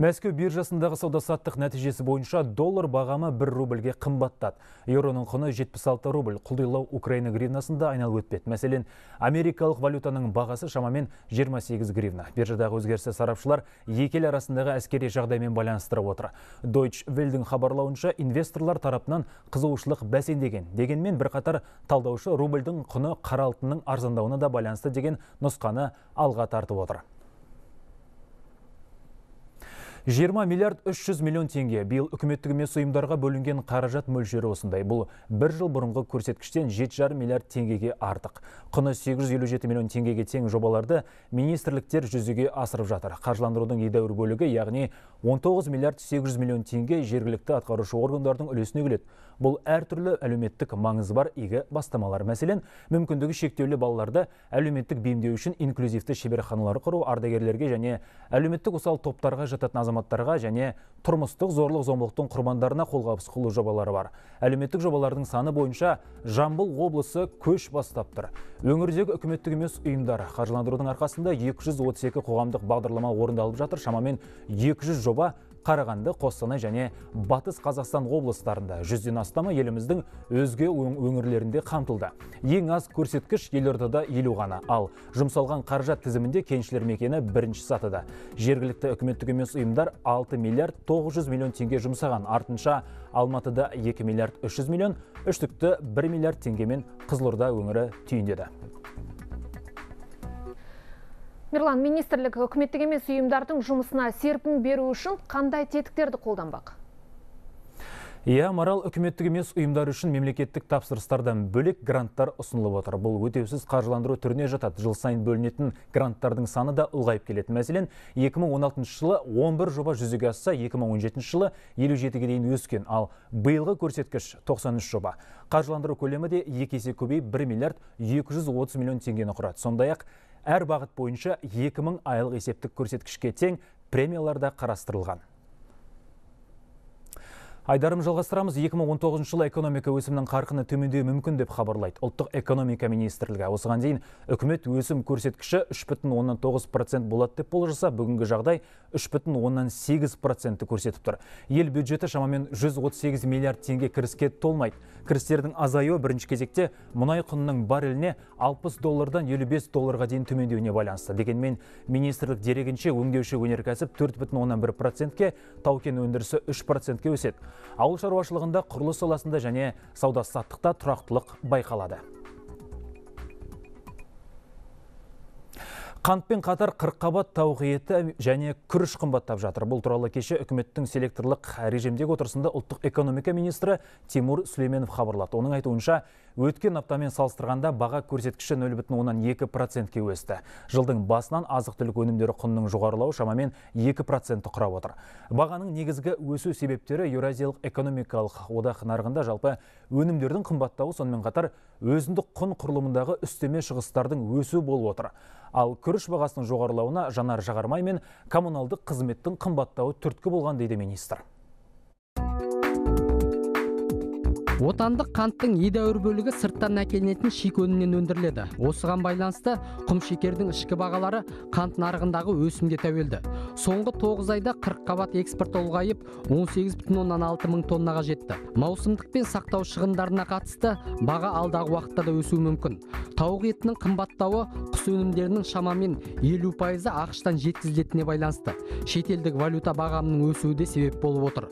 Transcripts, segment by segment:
Мәскеу биржасындағы сауда-саттық нәтижесі бойынша доллар бағамы 1 рубльге қымбаттады. Еуроның құны 76 рубль. Құлдилау Украина гривнасында айналып өтпеді. Мәселен, америкалық валютаның бағасы шамамен 28 гривна. Биржадағы өзгерісі сарапшылар екел арасындағы әскери жағдаймен байланыстырып отыр. Deutsche Welle-дің хабарлауынша инвесторлар тарапынан қызығушылық бәсеңдеген. Дегенмен бірқатар талдаушы рубльдің құны қара алтынның арзандауына да байланысты деген нұсқаны алға тартып отыр. 20 миллиард 300 миллион теңге биыл үкіметтік емес ұйымдарға бөлінген қаражат мөлшері осындай. Бұл бір жыл бұрынғы көрсеткіштен 7,5 миллиард теңгеге артық. Құны 857 миллион тенгеге тең жобаларды министрліктер жүзеге асырып жатыр. Қаржыландырудың едәуір бөлігі, яғни 19 миллиард 800 миллион теңге жергілікті атқарушы органдардың үлесіне келеді. Бұл әртүрлі әлеуметтік маңызы бар игі бастамалар. Мәселен, мүмкіндігі шектеулі балаларды әлеуметтік бейімдеу үшін инклюзивті шеберханалар құру, ардагерлерге және әлеуметтік осал топтарға жататын азаматтарға және тұрмыстық зорлық зомбылықтың құрбандарына қолғабыс қылу жобалары бар. Әлеуметтік жобалардың саны бойынша Жамбыл облысы көш бастап тұр. Өңірдегі үкіметтік емес ұйымдар қаржыландырудың арқасында 232 қоғамдық бағдарлама орындалып жатыр, шамамен 200 жоба Қарағанды, Қостанай және Батыс Қазақстан облыстарында жүзден астамы еліміздің өзге өңірлерінде қамтылды. Ең аз көрсеткіш елордада елу ғана, ал жұмсалған қаражат тізімінде кеншілер мекені бірінші сатыда. Жергілікті үкіметтік емес ұйымдар 6 миллиард 900 миллион теңге жұмсаған, артынша Алматыда 2 миллиард 300 миллион, үштікті 1 миллиард теңгемен Қызылорда өңірі түйіндеді. Мирлан, министрлік үкіметтік емес ұйымдардың жұмысына серпін беру үшін қандай тетіктерді қолданбақ? Иә, Марал үкіметтік емес ұйымдар үшін мемлекеттік тапсырыстардан бөлек гранттар ұсынылып отыр. Бұл өтеусіз қаржыландыру түріне жатады. Жыл сайын бөлінетін гранттардың саны да ұлғайып келеді. Мәселен, 2016 жылы 11 жоба жүзеге асса, 2017 жылы 57-ге дейін өскен, ал биылғы көрсеткіш 93 жоба. Қаржыландыру көлемі де екесе көбей 1 миллиард 230 миллион теңгені құрады. Сондай-ақ әр бағыт бойынша 2000 айлық есептік көрсеткішке тең премияларда қарастырылған Айдарым жалғастырамыз 2019 жылы экономика өсімінің қарқыны төмендеуі мүмкін деп хабарлайды. Ұлттық экономика министрлігі осыған дейін үкімет өсім көрсеткіші 3,9% болады деп болжаса, бүгінгі жағдай 38 көрсетіп тұр. Ел бюджеті шамамен 138 миллиард теңге кіріске толмайды. Кірістердің азаюы бірінші кезекте мұнай құнының барреліне 60 доллардан 55 долларға дейін төмендеуіне байланысты. Дегенмен министрлік дерегінше өңдеуші өнеркәсіп бір ке тау кен өндірісі 3%-ке өседі ауыл шаруашылығында құрылыс саласында және сауда саттықта тұрақтылық байқалады қантпен қатар қырыққабат тауық еті және күріш қымбаттап жатыр бұл туралы кеше үкіметтің селекторлық режимдегі отырысында ұлттық экономика министрі тимур сүлейменов хабарлады оның айтуынша өткен аптамен салыстырғанда баға көрсеткіші нөл бүтін оннан екі процентке өсті жылдың басынан азық түлік өнімдері құнының жоғарылауы шамамен екі процентті құрап отыр бағаның негізгі өсу себептері еуразиялық экономикалық одақ нарығында жалпы өнімдердің қымбаттауы сонымен қатар өзіндік құн құрылымындағы үстеме шығыстардың өсуі болып отыр ал күріш күріш бағасының жоғарылауына жанар жағармай мен коммуналдық қызметтің қымбаттауы түрткі болған дейді министр отандық қанттың едәуір бөлігі сырттан әкелінетін шик өнімнен өндіріледі осыған байланысты құм шекердің ішкі бағалары қант нарығындағы өсімге тәуелді соңғы тоғыз айда қырық қабат экспорты ұлғайып он сегіз бүтін оннан алты мың тоннаға жетті маусымдық пен сақтау шығындарына қатысты баға алдағы уақытта да өсуі мүмкін тауық етінің қымбаттауы құс өнімдерінің шамамен елу пайызы ақштан жеткізілетініне байланысты шетелдік валюта бағамының өсуі де себеп болып отыр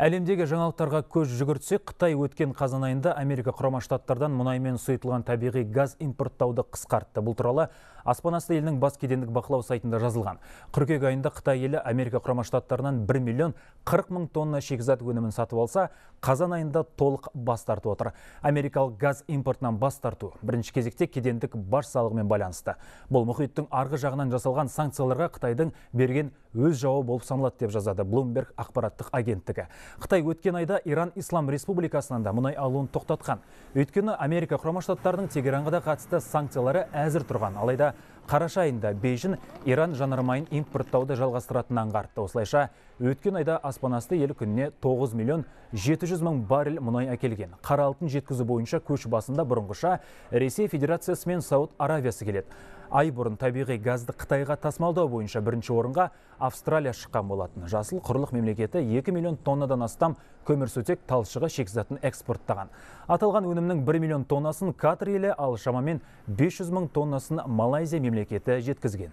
әлемдегі жаңалықтарға көз жүгіртсек қытай өткен қазан айында америка құрама штаттардан мұнаймен сұйытылған табиғи газ импорттауды қысқартты бұл туралы аспан асты елінің бас кедендік бақылау сайтында жазылған қыркүйек айында қытай елі америка құрама штаттарынан 1 миллион 40 мың тонна шикізат өнімін сатып алса қазан айында толық бас тартып отыр америкалық газ импортынан бас тарту бірінші кезекте кедендік баж салығымен байланысты бұл мұхиттың арғы жағынан жасалған санкцияларға қытайдың берген өз жауы болып саналады деп жазады блумберг ақпараттық агенттігі Қытай өткен айда Иран Ислам Республикасынан да мұнай алуын тоқтатқан. Өйткені Америка құрама штаттарының Тегеранға да қатысты санкциялары әзір тұрған. Алайда қараша айында Бейжін Иран жанармайын импорттауды жалғастыратынын аңғартты. Осылайша өткен айда аспанасты елі күніне 9 миллион 700 мың баррель мұнай әкелген. Қара алтын жеткізу бойынша көш басында бұрынғыша Ресей Федерациясы мен Сауд Аравиясы келеді. Ай бұрын табиғи газды Қытайға тасмалдау бойынша бірінші орынға Австралия шыққан болатын. Жасыл құрлық мемлекеті 2 миллион тоннадан тоннадан астам көмірсутек талшығы шикізатын экспорттаған. Аталған өнімнің 1 миллион тоннасын Катар елі, ал шамамен 500 мың тоннасын Малайзия мемлекеті жеткізген.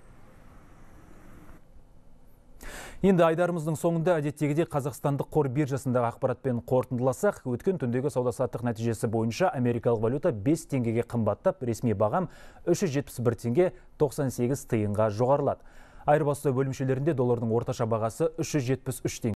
Енді айдарымыздың соңында әдеттегіде қазақстандық қор биржасындағы ақпаратпен қорытындыласақ, өткен түндегі сауда-саттық нәтижесі бойынша америкалық валюта 5 теңгеге қымбаттап, ресми бағам 371 теңге 98 тиынға жоғарылады. айырбастау бөлімшелерінде доллардың орташа бағасы 373 теңге.